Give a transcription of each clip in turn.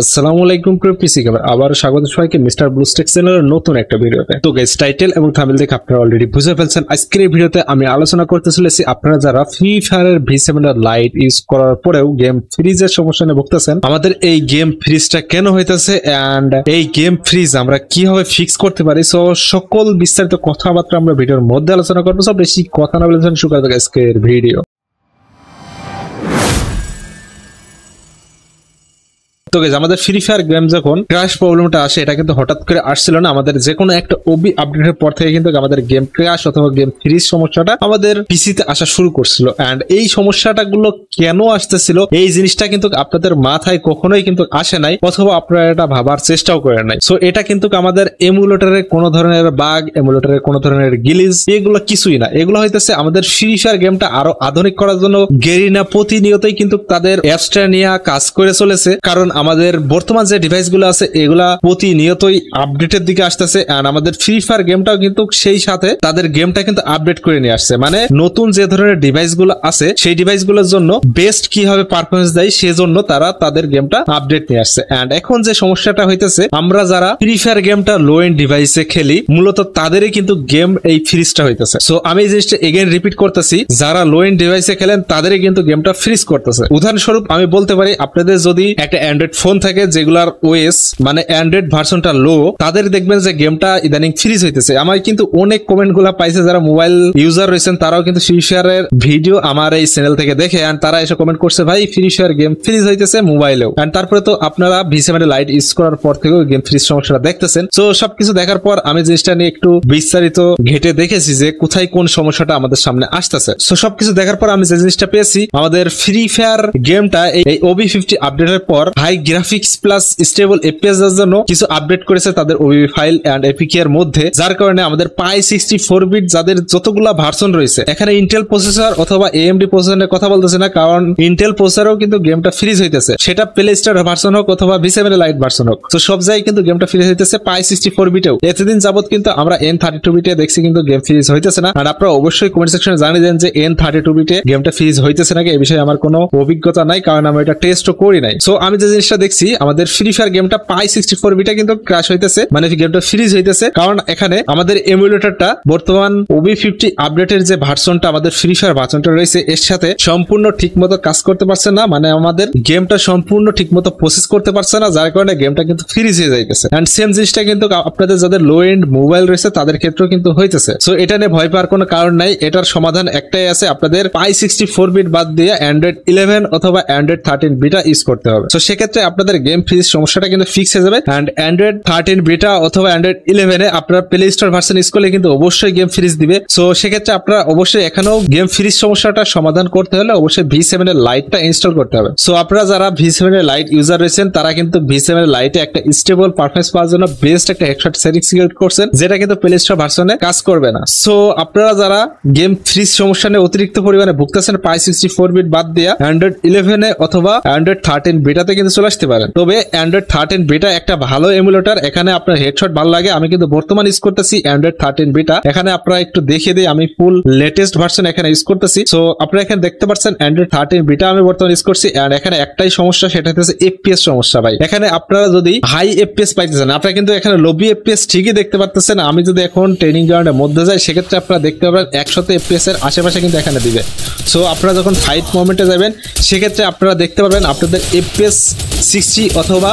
আসসালামু আলাইকুম প্রিয় পিসি খাবার আবার স্বাগত সবাইকে মিস্টার ব্লুস্টেক চ্যানেলের নতুন একটা ভিডিওতে তো গাইস টাইটেল এবং থাম্বনেল দেখে আপনারা অলরেডি বুঝে ফেলছেন আজকের এই ভিডিওতে আমি আলোচনা করতে চলেছি আপনারা যারা ফ্রি ফায়ারের ভি সেভেনের লাইট ইউজ করার পরেও গেম ফ্রিজের সমস্যা নিয়ে ভুগতেছেন আমাদের এই গেম ফ্রিজটা কেন হইতেছে এন্ড এই গেম ফ্রিজ আমরা কিভাবে ফিক্স করতে পারি সো সকল বিস্তারিত কথাবার্তা আমরা ভিডিওর মধ্যে আলোচনা করবো সব বেশি কথা না বলেছেন সুকান্ত আজকের ভিডিও তো গেছে আমাদের ফ্রি ফায়ার গেম যখন ক্র্যাশ প্রবলেমটা আসে এটা কিন্তু হঠাৎ করে আসছিল না আমাদের যে কোনো একটা ওবি আপডেটের পর থেকে কিন্তু আমাদের গেম ক্র্যাশ অথবা গেম ফ্রিজ সমস্যাটা আমাদের পিসিতে আসা শুরু করছিল অ্যান্ড এই সমস্যাটা গুলো কেন আসতেছিল এই জিনিসটা কিন্তু আপনাদের মাথায় কখনোই কিন্তু আসে নাই অথবা আপনারা এটা ভাবার চেষ্টাও করেন নাই সো এটা কিন্তু আমাদের এমুলেটরের কোন ধরনের বাগ এমুলেটরের কোন ধরনের গিলিজ এগুলো কিছুই না এগুলো হইতেছে আমাদের ফ্রি ফায়ার গেমটা আরো আধুনিক করার জন্য গেরিনা প্রতিনিয়তই কিন্তু তাদের অ্যাপসটা নিয়ে কাজ করে চলেছে কারণ আমাদের বর্তমান যে ডিভাইসগুলো আছে এগুলা প্রতিনিয়তই আপডেটের দিকে আসতেছে এন্ড আমাদের ফ্রি ফায়ার গেমটাও কিন্তু সেই সাথে তাদের গেমটা কিন্তু আপডেট করে নিয়ে আসছে মানে নতুন যে ধরনের ডিভাইসগুলো আছে সেই ডিভাইসগুলোর জন্য বেস্ট কিভাবে পারফরমেন্স দেয় সেজন্য তারা তাদের গেমটা আপডেট নিয়ে আসছে অ্যান্ড এখন যে সমস্যাটা হইতেছে আমরা যারা ফ্রি ফায়ার গেমটা লো এন্ড ডিভাইসে খেলি মূলত তাদেরই কিন্তু গেম এই ফ্রিজটা হইতেছে সো আমি এই জিনিসটা এগেন রিপিট করতেছি যারা লো এন্ড ডিভাইসে খেলেন তাদেরই কিন্তু গেমটা ফ্রিজ করতেছে উদাহরণস্বরূপ আমি বলতে পারি আপনাদের যদি একটা অ্যান্ড্রয়েড অ্যান্ড্রয়েড ফোন থাকে যেগুলার ওয়েস মানে অ্যান্ড্রয়েড ভার্সনটা লো তাদের দেখবেন যে গেমটা ইদানিং ফ্রিজ হইতেছে আমার কিন্তু অনেক কমেন্ট গুলা পাইছে যারা মোবাইল ইউজার রয়েছেন তারাও কিন্তু ফ্রি ফায়ারের ভিডিও আমার এই চ্যানেল থেকে দেখে অ্যান্ড তারা এসে কমেন্ট করছে ভাই ফ্রি ফায়ার গেম ফ্রিজ হইতেছে মোবাইলেও অ্যান্ড তারপরে তো আপনারা ভিসেমের লাইট ইউজ করার পর থেকেও গেম ফ্রিজ সমস্যাটা দেখতেছেন তো সবকিছু দেখার পর আমি জিনিসটা নিয়ে একটু বিস্তারিত ঘেটে দেখেছি যে কোথায় কোন সমস্যাটা আমাদের সামনে আসতেছে তো সবকিছু দেখার পর আমি যে জিনিসটা পেয়েছি আমাদের ফ্রি ফায়ার গেমটা এই ওবি ফিফটি আপডেটের পর হাই গ্রাফিক্স প্লাস স্টেবল এপিএস এর জন্য কিছু আপডেট করেছে তাদের ওবিবি ফাইল অ্যান্ড এর মধ্যে যার কারণে আমাদের পাই সিক্সটি ফোর বিট যাদের যতগুলা ভার্সন রয়েছে এখানে ইন্টেল প্রসেসর অথবা এএমডি প্রসেসরের কথা বলতেছে না কারণ ইন্টেল প্রসেসরও কিন্তু গেমটা ফ্রিজ হইতেছে সেটা প্লে স্টার ভার্সন হোক অথবা ভি সেভেন লাইট ভার্সন হোক তো সব জায়গায় কিন্তু গেমটা ফ্রিজ হইতেছে পাই সিক্সটি ফোর বিটেও এতদিন যাবত কিন্তু আমরা এন থার্টি টু বিটে দেখছি কিন্তু গেম ফ্রিজ হইতেছে না আর আপনারা অবশ্যই কমেন্ট সেকশনে জানিয়ে দেন যে এন থার্টি টু বিটে গেমটা ফ্রিজ হইতেছে নাকি এই বিষয়ে আমার কোনো অভিজ্ঞতা নাই কারণ আমি এটা টেস্টও করি নাই সো আমি যে জিনিস জিনিসটা দেখছি আমাদের ফ্রি ফায়ার গেমটা পাই সিক্সটি ফোর বিটা কিন্তু ক্রাশ হইতেছে মানে গেমটা ফ্রিজ হইতেছে কারণ এখানে আমাদের এমুলেটরটা বর্তমান ওবি ফিফটি আপডেটের যে ভার্সনটা আমাদের ফ্রি ফায়ার ভার্সনটা রয়েছে এর সাথে সম্পূর্ণ ঠিক মতো কাজ করতে পারছে না মানে আমাদের গেমটা সম্পূর্ণ ঠিক মতো প্রসেস করতে পারছে না যার কারণে গেমটা কিন্তু ফ্রিজ হয়ে যাইতেছে অ্যান্ড সেম জিনিসটা কিন্তু আপনাদের যাদের লো এন্ড মোবাইল রয়েছে তাদের ক্ষেত্রেও কিন্তু হইতেছে সো এটা নিয়ে ভয় পাওয়ার কোনো কারণ নাই এটার সমাধান একটাই আছে আপনাদের পাই সিক্সটি ফোর বিট বাদ দিয়ে অ্যান্ড্রয়েড ইলেভেন অথবা অ্যান্ড্রয়েড থার্টিন বিটা ইউজ করতে হবে তো সেক্ষেত্রে ক্ষেত্রে আপনাদের গেম ফ্রিজ সমস্যাটা কিন্তু ফিক্স হয়ে যাবে অ্যান্ড অ্যান্ড্রয়েড থার্টিন বিটা অথবা অ্যান্ড্রয়েড ইলেভেনে আপনার প্লে স্টোর ভার্সন ইউজ করলে কিন্তু অবশ্যই গেম ফ্রিজ দিবে সো সেক্ষেত্রে আপনারা অবশ্যই এখানেও গেম ফ্রিজ সমস্যাটা সমাধান করতে হলে অবশ্যই ভি সেভেন এর লাইটটা ইনস্টল করতে হবে সো আপনারা যারা ভি সেভেন এর লাইট ইউজার রয়েছেন তারা কিন্তু ভি সেভেন এর লাইটে একটা স্টেবল পারফরমেন্স পাওয়ার জন্য বেস্ট একটা হেডশট সেটিং সিলেক্ট করছেন যেটা কিন্তু প্লে স্টোর ভার্সনে কাজ করবে না সো আপনারা যারা গেম ফ্রিজ সমস্যা নিয়ে অতিরিক্ত পরিমাণে ভুগতেছেন পাই সিক্সটি ফোর বিট বাদ দিয়ে অ্যান্ড্রয়েড ইলেভেনে অথবা অ্যান্ড্রয়েড থার্টিন বিটাতে কিন্তু চলে আসতে পারেন তবে অ্যান্ড্রয়েড থার্টিন বিটা একটা ভালো এমুলেটার এখানে আপনার হেডশট ভালো লাগে আমি কিন্তু বর্তমান ইউজ করতেছি অ্যান্ড্রয়েড থার্টিন বিটা এখানে আপনারা একটু দেখে দিই আমি ফুল লেটেস্ট ভার্সন এখানে ইউজ করতেছি সো আপনারা এখানে দেখতে পাচ্ছেন অ্যান্ড্রয়েড থার্টিন বিটা আমি বর্তমানে ইউজ করছি অ্যান্ড এখানে একটাই সমস্যা সেটা হচ্ছে এফপিএস সমস্যা ভাই এখানে আপনারা যদি হাই এফপিএস পাইতেছেন আপনারা কিন্তু এখানে লবি এফপিএস ঠিকই দেখতে পাচ্ছেন আমি যদি এখন ট্রেনিং গ্রাউন্ডের মধ্যে যাই সেক্ষেত্রে আপনারা দেখতে পাবেন একশোতে এফপিএস এর আশেপাশে কিন্তু এখানে দিবে সো আপনারা যখন ফাইট মোমেন্টে যাবেন সেক্ষেত্রে আপনারা দেখতে পাবেন আপনাদের এফপিএস সিক্সটি অথবা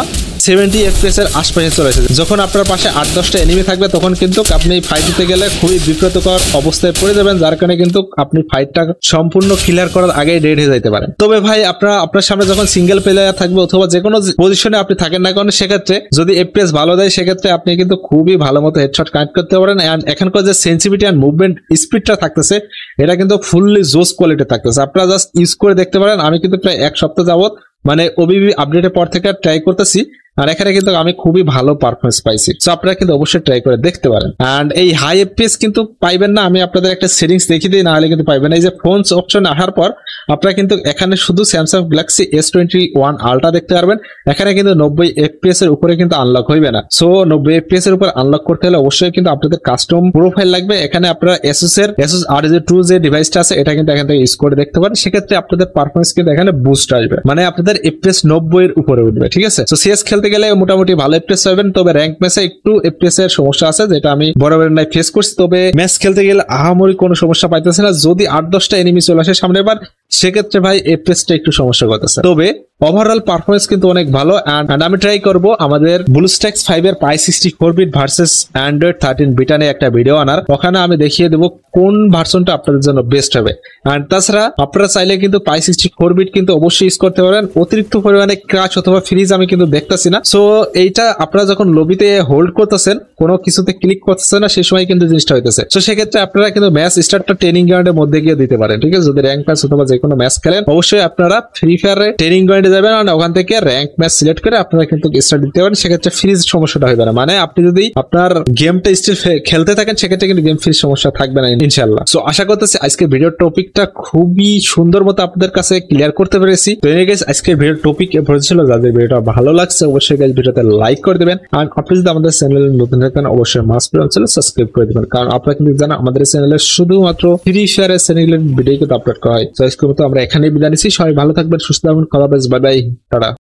সেভেন্টি এফপিএসের আশপাশে চলেছে যখন আপনার পাশে আট দশটা এনিমি থাকবে তখন কিন্তু আপনি ফাইট দিতে গেলে খুবই বিব্রতকর অবস্থায় পড়ে যাবেন যার কারণে কিন্তু আপনি ফাইটটা সম্পূর্ণ ক্লিয়ার করার আগে রেড হয়ে যেতে পারেন তবে ভাই আপনার আপনার সামনে যখন সিঙ্গেল প্লেয়ার থাকবে অথবা যে কোনো পজিশনে আপনি থাকেন না কারণ সেক্ষেত্রে যদি এফপিএস ভালো দেয় সেক্ষেত্রে আপনি কিন্তু খুবই ভালো মতো হেডশট কানেক্ট করতে পারেন অ্যান্ড এখানকার যে সেন্সিভিটি অ্যান্ড মুভমেন্ট স্পিডটা থাকতেছে এটা কিন্তু ফুললি জোস কোয়ালিটি থাকতেছে আপনারা জাস্ট ইউজ করে দেখতে পারেন আমি কিন্তু প্রায় এক সপ্তাহ যাবত মানে ওবিবি আপডেটের পর থেকে ট্রাই করতেছি আর এখানে কিন্তু আমি খুবই ভালো পারফরমেন্স পাইছি সো আপনারা কিন্তু অবশ্যই ট্রাই করে দেখতে পারেন অ্যান্ড এই হাই এফপিএস কিন্তু পাইবেন না আমি আপনাদের একটা সেটিংস দেখিয়ে দিই নাহলে কিন্তু পাইবেন না এই যে ফোনস অপশন আসার পর আপনারা কিন্তু এখানে শুধু Samsung Galaxy S twenty one ultra দেখতে পারবেন এখানে কিন্তু নব্বই এফপিএস এর উপরে কিন্তু আনলক হইবে না সো নব্বই এফপিএস এর উপর আনলক করতে হলে অবশ্যই কিন্তু আপনাদের কাস্টম প্রোফাইল লাগবে এখানে আপনারা এসএস এর এসএস আর যে টু যে ডিভাইসটা আছে এটা কিন্তু এখান থেকে ইউজ করে দেখতে পারেন সেক্ষেত্রে আপনাদের পারফরমেন্স কিন্তু এখানে বুস্ট আসবে মানে আপনাদের এফপিএস নব্বই এর উপরে উঠবে ঠিক আছে তো সিএস খেলতে খেলতে গেলে মোটামুটি ভালো এফপিএস পাবেন তবে র্যাঙ্ক ম্যাচে একটু এফপিএস এর সমস্যা আছে যেটা আমি বরাবর নাই ফেস করছি তবে ম্যাচ খেলতে গেলে আহামরি কোনো সমস্যা পাইতেছে না যদি আট দশটা এনিমি চলে আসে সামনে এবার সেক্ষেত্রে ভাই এফপিএসটা একটু সমস্যা করতেছে তবে ওভারঅল পারফরমেন্স কিন্তু অনেক ভালো অ্যান্ড আমি ট্রাই করব আমাদের ব্লুস্ট্যাক্স ফাইভ এর pie sixty four bit versus Android thirteen beta নিয়ে একটা ভিডিও আনার ওখানে আমি দেখিয়ে দেবো কোন ভার্সনটা আপনাদের জন্য বেস্ট হবে অ্যান্ড তাছাড়া আপনারা চাইলে কিন্তু পাই সিক্সটি ফোর বিট কিন্তু অবশ্যই ইউজ করতে পারেন অতিরিক্ত পরিমাণে ক্রাচ অথবা ফ্রিজ আমি কিন্তু দেখতেছি না সো এইটা আপনারা যখন লবিতে হোল্ড করতেছেন কোনো কিছুতে ক্লিক করতেছেন না সেই সময় কিন্তু জিনিসটা হইতেছে সো সেক্ষেত্রে আপনারা কিন্তু ম্যাচ স্টার্টটা ট্রেনিং গ্রাউন্ডের মধ্যে গিয়ে দিতে পারেন ঠিক আছে যদি র্যাঙ্ক ম্যাচ অথবা যে কোনো ম্যাচ খেলেন অবশ্যই আপনারা ফ্রি ফায়ারে ট্রেনিং গ্রাউন্ড সাইডে যাবেন আর ওখান থেকে র্যাঙ্ক ম্যাচ সিলেক্ট করে আপনারা কিন্তু স্টার্ট দিতে পারেন সেক্ষেত্রে ফ্রিজ সমস্যাটা হবে না মানে আপনি যদি আপনার গেমটা স্টিল খেলতে থাকেন সেক্ষেত্রে কিন্তু গেম ফ্রিজ সমস্যা থাকবে না ইনশাল্লাহ সো আশা করতেছি আজকে ভিডিও টপিকটা খুবই সুন্দর মতো আপনাদের কাছে ক্লিয়ার করতে পেরেছি তো এনে গেছে আজকে ভিডিও টপিক এ ছিল যাদের ভিডিওটা ভালো লাগছে অবশ্যই গাইজ ভিডিওতে লাইক করে দেবেন আর আপনি যদি আমাদের চ্যানেলে নতুন থাকেন অবশ্যই মাস্ট অঞ্চলে সাবস্ক্রাইব করে দেবেন কারণ আপনারা কিন্তু জানেন আমাদের চ্যানেলে শুধুমাত্র ফ্রি ফায়ারের চ্যানেলের ভিডিও কিন্তু আপলোড করা হয় সো আজকে মতো আমরা এখানেই বিদায় নিচ্ছি সবাই ভালো থাকবেন সুস্থ থাকবেন কথা বেশ Bye bye. Tada.